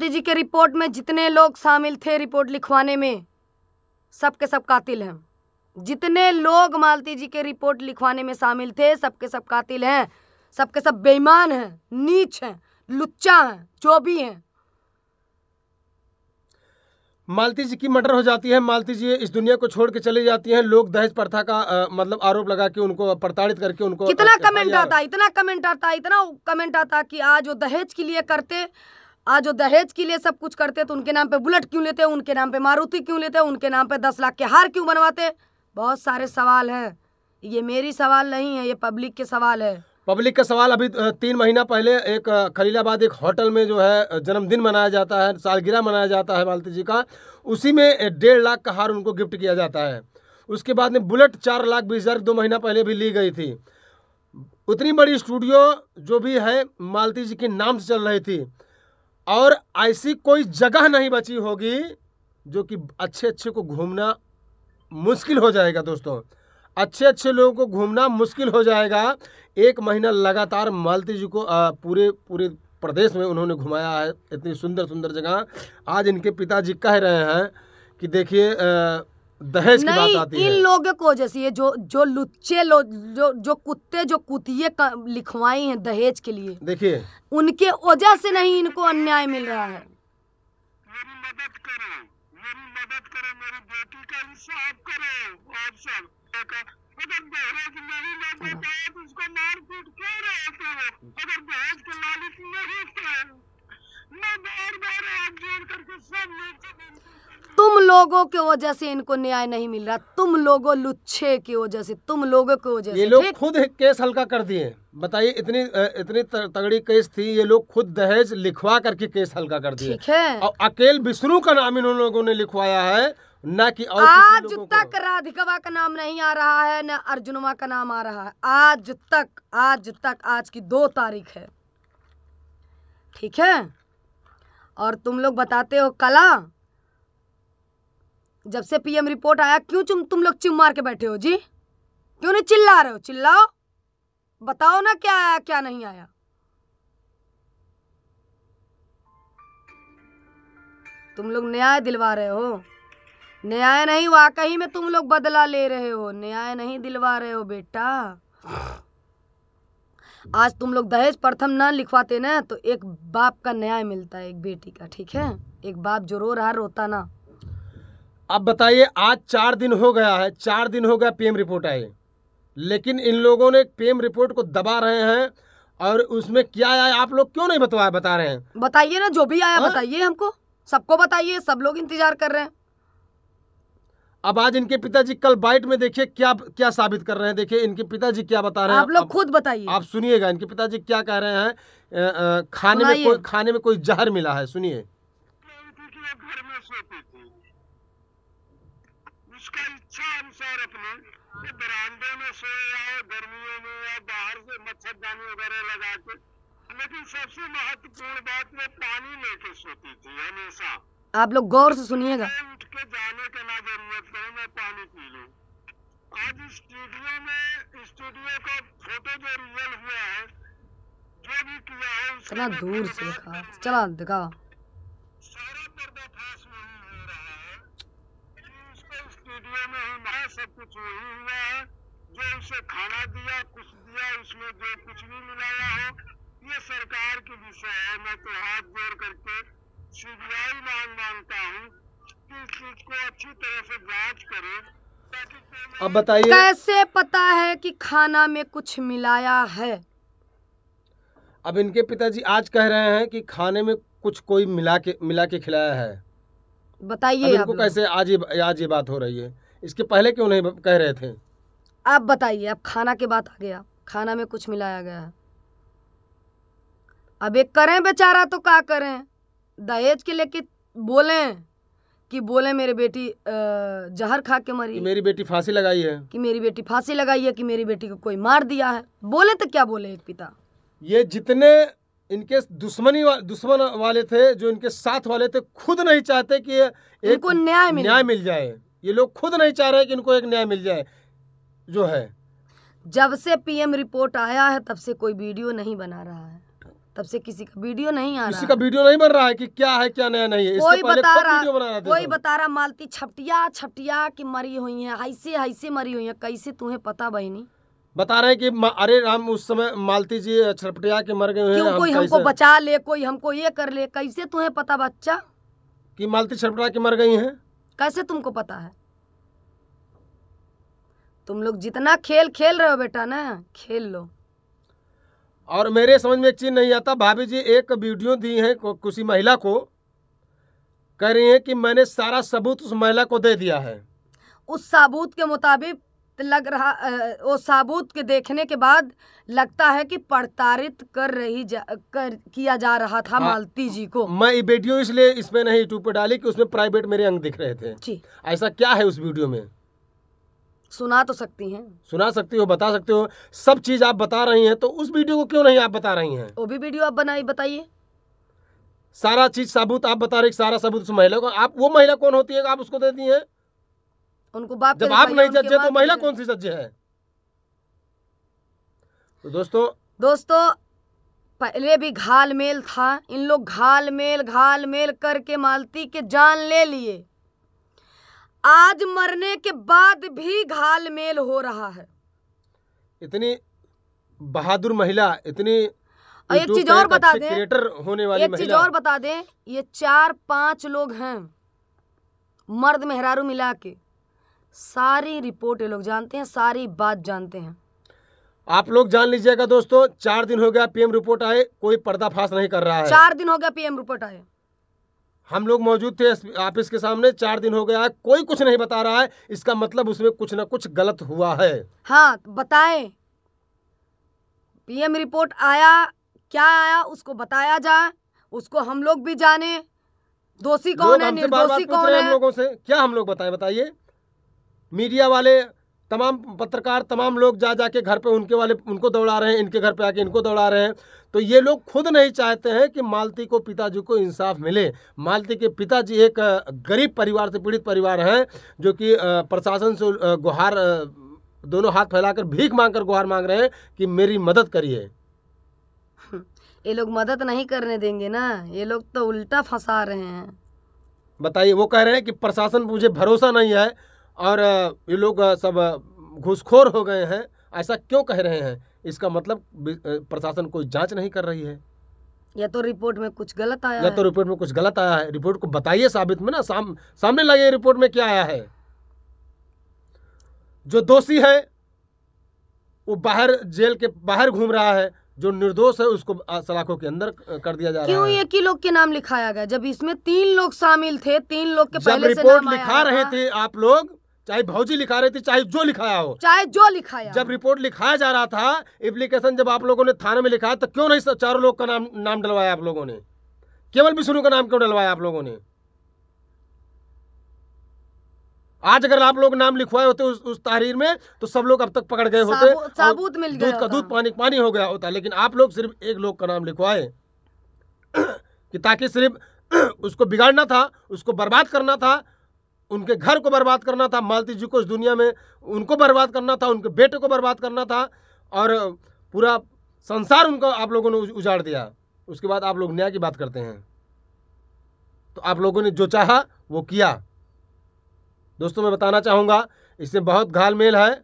जी के रिपोर्ट में जितने लोग शामिल थे रिपोर्ट लिखवाने में सबके सब कातिल हैं जितने लोग मालती जी के रिपोर्ट लिखवाने में शामिल थे सबके सब कातिल हैं सबके सब बेईमान हैं नीच हैं लुच्चा हैं जो भी हैं मालती जी की मर्डर हो जाती है मालती जी इस दुनिया को छोड़ के चली जाती हैं लोग दहेज प्रथा का आ, मतलब आरोप लगा के उनको प्रताड़ित करके उनको कितना कमेंट आता इतना कमेंट आता इतना कमेंट आता कि आज वो दहेज के लिए करते आज जो दहेज के लिए सब कुछ करते तो उनके नाम पे बुलेट क्यों लेते हैं उनके नाम पे मारुति क्यों लेते हैं उनके नाम पे दस लाख के हार क्यों बनवाते बहुत सारे सवाल हैं ये मेरी सवाल नहीं है ये पब्लिक के सवाल है पब्लिक का सवाल अभी तीन महीना पहले एक खलीलाबाद एक होटल में जो है जन्मदिन मनाया जाता है सालगिरह मनाया जाता है मालती जी का उसी में डेढ़ लाख का हार उनको गिफ्ट किया जाता है उसके बाद में बुलेट चार लाख बीस हज़ार दो महीना पहले भी ली गई थी उतनी बड़ी स्टूडियो जो भी है मालती जी के नाम से चल रही थी और ऐसी कोई जगह नहीं बची होगी जो कि अच्छे अच्छे को घूमना मुश्किल हो जाएगा दोस्तों अच्छे अच्छे लोगों को घूमना मुश्किल हो जाएगा एक महीना लगातार मालती जी को पूरे पूरे प्रदेश में उन्होंने घुमाया है इतनी सुंदर सुंदर जगह आज इनके पिताजी कह रहे हैं कि देखिए दहेज की बात आती इन लोगों को जैसे जो जो लुच्चे लो, जो जो कुत्ते जो कुतिये लिखवाई हैं दहेज के लिए देखिए उनके वजह से नहीं इनको अन्याय मिल रहा है तुम लोगों की वजह से इनको न्याय नहीं मिल रहा तुम लोगों लुच्छे की वजह से तुम लोगों की वजह से ये लोग खुद केस हल्का कर दिए बताइए इतनी इतनी तगड़ी केस थी ये लोग खुद दहेज लिखवा करके केस हल्का कर दिए ठीक है और अकेल विष्णु का नाम इन लोगों ने लिखवाया है ना कि और आज तक राधिकवा का नाम नहीं आ रहा है न अर्जुनवा का नाम आ रहा है आज तक आज तक आज की दो तारीख है ठीक है और तुम लोग बताते हो कला जब से पीएम रिपोर्ट आया क्यों तुम तुम लोग चिम मार के बैठे हो जी क्यों नहीं चिल्ला रहे हो चिल्लाओ बताओ ना क्या आया क्या नहीं आया तुम लोग न्याय दिलवा रहे हो न्याय नहीं वाकई में तुम लोग बदला ले रहे हो न्याय नहीं दिलवा रहे हो बेटा आज तुम लोग दहेज प्रथम ना लिखवाते ना तो एक बाप का न्याय मिलता है एक बेटी का ठीक है एक बाप जो रो रहा रोता ना अब बताइए आज चार दिन हो गया है चार दिन हो गया पीएम रिपोर्ट आई लेकिन इन लोगों ने पीएम रिपोर्ट को दबा रहे हैं और उसमें क्या आया आप लोग क्यों नहीं बताया बता रहे हैं बताइए ना जो भी आया हाँ? बताइए हमको सबको बताइए सब लोग इंतजार कर रहे हैं अब आज इनके पिताजी कल बाइट में देखिए क्या क्या साबित कर रहे हैं देखिए इनके पिताजी क्या बता रहे हैं आप लोग खुद बताइए आप सुनिएगा इनके पिताजी क्या कह रहे हैं खाने में कोई खाने में कोई जहर मिला है सुनिए जिस इच्छा अनुसार अपने बरामदे में सोए या गर्मियों में या बाहर से मच्छरदानी वगैरह लगा के लेकिन सबसे महत्वपूर्ण बात मैं पानी लेके सोती थी हमेशा आप लोग गौर से सुनिएगा उठ के जाने का ना जरूरत पड़े मैं पानी पी लू आज स्टूडियो में स्टूडियो का फोटो जो रियल हुआ है जो भी किया है उसका दूर से चला दिखा है जो उसे खाना दिया कुछ दिया उसमें जो कुछ भी मिलाया हो ये सरकार की विषय है मैं तो हाथ जोड़ करके सीबीआई मांग मांगता हूँ कि इस चीज को अच्छी तरह से जांच करे अब बताइए कैसे पता है कि खाना में कुछ मिलाया है अब इनके पिताजी आज कह रहे हैं कि खाने में कुछ कोई मिला के मिला के खिलाया है बताइए इनको कैसे आज ये आज ये बात हो रही है इसके पहले क्यों नहीं कह रहे थे आप बताइए अब खाना के बात आ गया खाना में कुछ मिलाया गया है अब एक करें बेचारा तो क्या करें दहेज के लेके बोले कि बोले मेरी बेटी जहर खा के मरी कि मेरी बेटी फांसी लगाई है कि मेरी बेटी फांसी लगाई है कि मेरी बेटी को कोई मार दिया है बोले तो क्या बोले एक पिता ये जितने इनके दुश्मनी वा, दुश्मन वाले थे जो इनके साथ वाले थे खुद नहीं चाहते कि इनको न्याय मिल न्याय मिल जाए ये लोग खुद नहीं चाह रहे कि इनको एक न्याय मिल जाए जो है जब से पीएम रिपोर्ट आया है तब से कोई वीडियो नहीं बना रहा है तब से किसी का वीडियो नहीं आ रहा किसी का वीडियो नहीं बन रहा है कि क्या है क्या नया नहीं है कोई बता रहा कोई बता रहा मालती छपटिया छपटिया की मरी हुई है ऐसे ऐसे मरी हुई है कैसे तुम्हें पता बहनी बता रहे कि अरे राम उस समय मालती जी छपटिया के मर गए हैं कोई हमको बचा ले कोई हमको ये कर ले कैसे तुम्हें पता बच्चा कि मालती छपटिया के मर गई हैं कैसे तुमको पता है तुम लोग जितना खेल खेल रहे हो बेटा ना खेल लो और मेरे समझ में चीज नहीं आता भाभी जी एक वीडियो दी है किसी महिला को कह रही है कि मैंने सारा सबूत उस महिला को दे दिया है उस सबूत के मुताबिक तो लग रहा वो साबूत के देखने के बाद लगता है कि प्रताड़ित कर रही जा कर किया जा रहा था हाँ, मालती जी को मैं बेटियों वीडियो इसलिए इसमें नहीं यूट्यूब पर डाली कि उसमें प्राइवेट मेरे अंग दिख रहे थे जी ऐसा क्या है उस वीडियो में सुना तो सकती हैं सुना सकती हो बता सकते हो सब चीज आप बता रही हैं तो उस वीडियो को क्यों नहीं आप बता रही हैं वो भी वीडियो आप बनाई बताइए सारा चीज साबूत आप बता रहे सारा सबूत उस महिला को आप वो महिला कौन होती है आप उसको देती हैं है उनको बाप जब आप नहीं जज्जे तो महिला कौन सी जज्जे है तो दोस्तों दोस्तों पहले भी घाल मेल था इन लोग घाल मेल घाल मेल करके मालती के जान ले लिए आज मरने के बाद भी घाल मेल हो रहा है इतनी बहादुर महिला इतनी एक चीज और बता दें क्रिएटर होने वाली एक चीज और बता दें ये चार पांच लोग हैं मर्द मेहरारू मिला के सारी रिपोर्ट ये लोग जानते हैं सारी बात जानते हैं आप लोग जान लीजिएगा दोस्तों चार दिन हो गया पीएम रिपोर्ट आए कोई पर्दाफाश नहीं कर रहा है चार दिन हो गया पीएम रिपोर्ट आए हम लोग मौजूद थे ऑफिस के सामने चार दिन हो गया कोई कुछ नहीं बता रहा है इसका मतलब उसमें कुछ ना कुछ गलत हुआ है हाँ तो बताए पीएम रिपोर्ट आया क्या आया उसको बताया जाए उसको हम लोग भी जाने दोषी कौन है निर्दोषी कौन है लोगों से क्या हम लोग बताए बताइए मीडिया वाले तमाम पत्रकार तमाम लोग जा जा के घर पे उनके वाले उनको दौड़ा रहे हैं इनके घर पे आके इनको दौड़ा रहे हैं तो ये लोग खुद नहीं चाहते हैं कि मालती को पिताजी को इंसाफ मिले मालती के पिताजी एक गरीब परिवार से पीड़ित परिवार हैं जो कि प्रशासन से गुहार दोनों हाथ फैलाकर भीख मांगकर गुहार मांग रहे हैं कि मेरी मदद करिए ये लोग मदद नहीं करने देंगे ना ये लोग तो उल्टा फंसा रहे हैं बताइए वो कह रहे हैं कि प्रशासन मुझे भरोसा नहीं है और ये लोग सब घुसखोर हो गए हैं ऐसा क्यों कह रहे हैं इसका मतलब प्रशासन कोई जांच नहीं कर रही है या तो रिपोर्ट में कुछ गलत आया या तो रिपोर्ट में कुछ गलत आया है रिपोर्ट को बताइए साबित में ना साम, सामने लगे रिपोर्ट में क्या आया है जो दोषी है वो बाहर जेल के बाहर घूम रहा है जो निर्दोष है उसको सलाखों के अंदर कर दिया जा रहा है एक ही लोग के नाम लिखाया गया जब इसमें तीन लोग शामिल थे तीन लोग के पहले रिपोर्ट से नाम लिखा रहे थे आप लोग चाहे भौजी लिखा रही थी चाहे जो लिखाया हो चाहे जो लिखाया जब रिपोर्ट लिखाया जा रहा था एप्लीकेशन जब आप लोगों ने थाने में लिखा तो क्यों नहीं चारों लोग का नाम नाम डलवाया आप लोगों ने केवल विष्णु का नाम क्यों डलवाया आप लोगों ने आज अगर आप लोग नाम लिखवाए होते उस, उस तहरीर में तो सब लोग अब तक पकड़ गए होते साबूत मिल गया दूध का दूध पानी पानी हो गया होता लेकिन आप लोग सिर्फ एक लोग का नाम लिखवाए कि ताकि सिर्फ उसको बिगाड़ना था उसको बर्बाद करना था उनके घर को बर्बाद करना था मालती जी को इस दुनिया में उनको बर्बाद करना था उनके बेटे को बर्बाद करना था और पूरा संसार उनको आप लोगों ने उजाड़ दिया उसके बाद आप लोग न्याय की बात करते हैं तो आप लोगों ने जो चाहा वो किया दोस्तों मैं बताना चाहूंगा इसमें बहुत घाल मेल है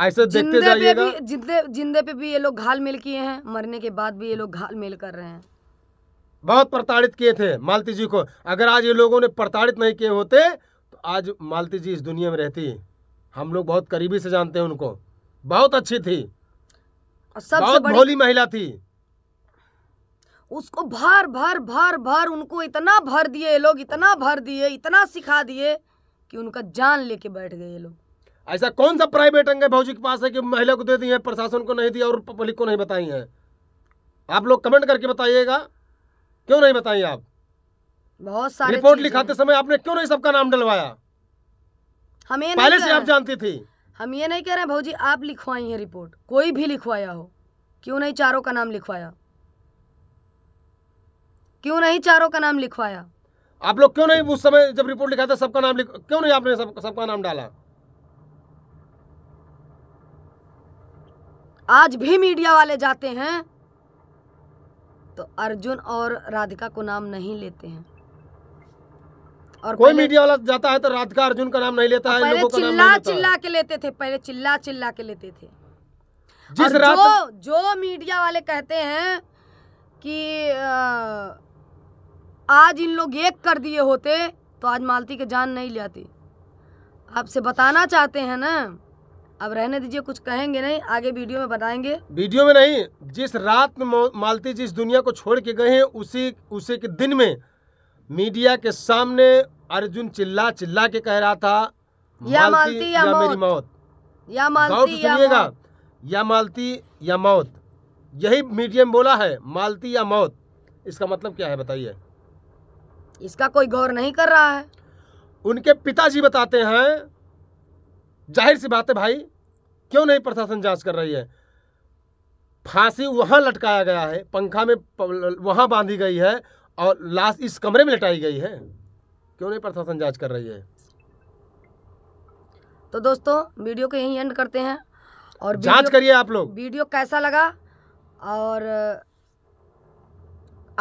ऐसे देखते जाइएगा जिंदे जिंदे पे भी ये लोग घाल मेल किए हैं मरने के बाद भी ये लोग घाल मेल कर रहे हैं बहुत प्रताड़ित किए थे मालती जी को अगर आज ये लोगों ने प्रताड़ित नहीं किए होते तो आज मालती जी इस दुनिया में रहती हम लोग बहुत करीबी से जानते हैं उनको बहुत अच्छी थी और सबसे बहुत भोली महिला थी उसको भर भर भर भर उनको इतना भर दिए लोग इतना भर दिए इतना सिखा दिए कि उनका जान लेके बैठ गए ये लोग ऐसा कौन सा प्राइवेट अंग है भाजी के पास है कि महिला को दे दी है प्रशासन को नहीं दिया और पब्लिक को नहीं बताई है आप लोग कमेंट करके बताइएगा क्यों नहीं बताई आप बहुत सारी रिपोर्ट लिखाते समय आपने क्यों नहीं सबका नाम डलवाया हमें पहले से आप जानती थी हम ये नहीं कह रहे भाजी आप लिखवाई है रिपोर्ट कोई भी लिखवाया हो क्यों नहीं चारों का नाम लिखवाया क्यों नहीं चारों का नाम लिखवाया आप लोग क्यों नहीं उस समय जब रिपोर्ट लिखा था सबका नाम लिख क्यों नहीं आपने सब सबका नाम डाला आज भी मीडिया वाले जाते हैं तो अर्जुन और राधिका को नाम नहीं लेते हैं और कोई मीडिया वाला जाता है तो राधिका अर्जुन का नाम नहीं लेता तो है पहले चिल्ला चिल्ला के लेते थे पहले चिल्ला चिल्ला के लेते थे जिस रात जो, जो मीडिया वाले कहते हैं कि आज इन लोग एक कर दिए होते तो आज मालती के जान नहीं ले आती आपसे बताना चाहते हैं ना अब रहने दीजिए कुछ कहेंगे नहीं आगे वीडियो में बताएंगे वीडियो में नहीं जिस रात में मालती जिस दुनिया को छोड़ के गए हैं उसी उसी के दिन में मीडिया के सामने अर्जुन चिल्ला चिल्ला के कह रहा था या मालती, मालती या, या मेरी मौत या मालती या मौत या मालती या मौत यही मीडियम बोला है मालती या मौत इसका मतलब क्या है बताइए इसका कोई गौर नहीं कर रहा है उनके पिताजी बताते हैं जाहिर सी बात है भाई क्यों नहीं प्रशासन जांच कर रही है फांसी वहाँ लटकाया गया है पंखा में वहाँ बांधी गई है और लाश इस कमरे में लटाई गई है क्यों नहीं प्रशासन जांच कर रही है तो दोस्तों वीडियो को यहीं एंड करते हैं और जांच करिए आप लोग वीडियो कैसा लगा और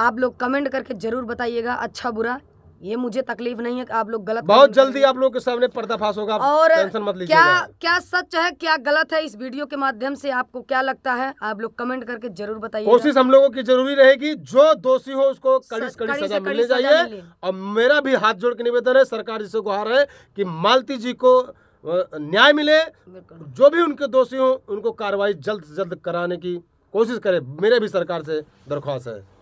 आप लोग कमेंट करके ज़रूर बताइएगा अच्छा बुरा ये मुझे तकलीफ नहीं है कि आप लोग गलत बहुत जल्दी आप लोग के सामने पर्दाफाश होगा और टेंशन मत क्या क्या सच है क्या गलत है इस वीडियो के माध्यम से आपको क्या लगता है आप लोग कमेंट करके जरूर बताइए कोशिश हम लोगों की जरूरी रहेगी जो दोषी हो उसको कड़ी कड़ी सजा मिलने चाहिए और मेरा भी हाथ जोड़ के निवेदन है सरकार जिसे गुहार है की मालती जी को न्याय मिले जो भी उनके दोषी हो उनको कार्रवाई जल्द से जल्द कराने की कोशिश करे मेरे भी सरकार से दरख्वास्त है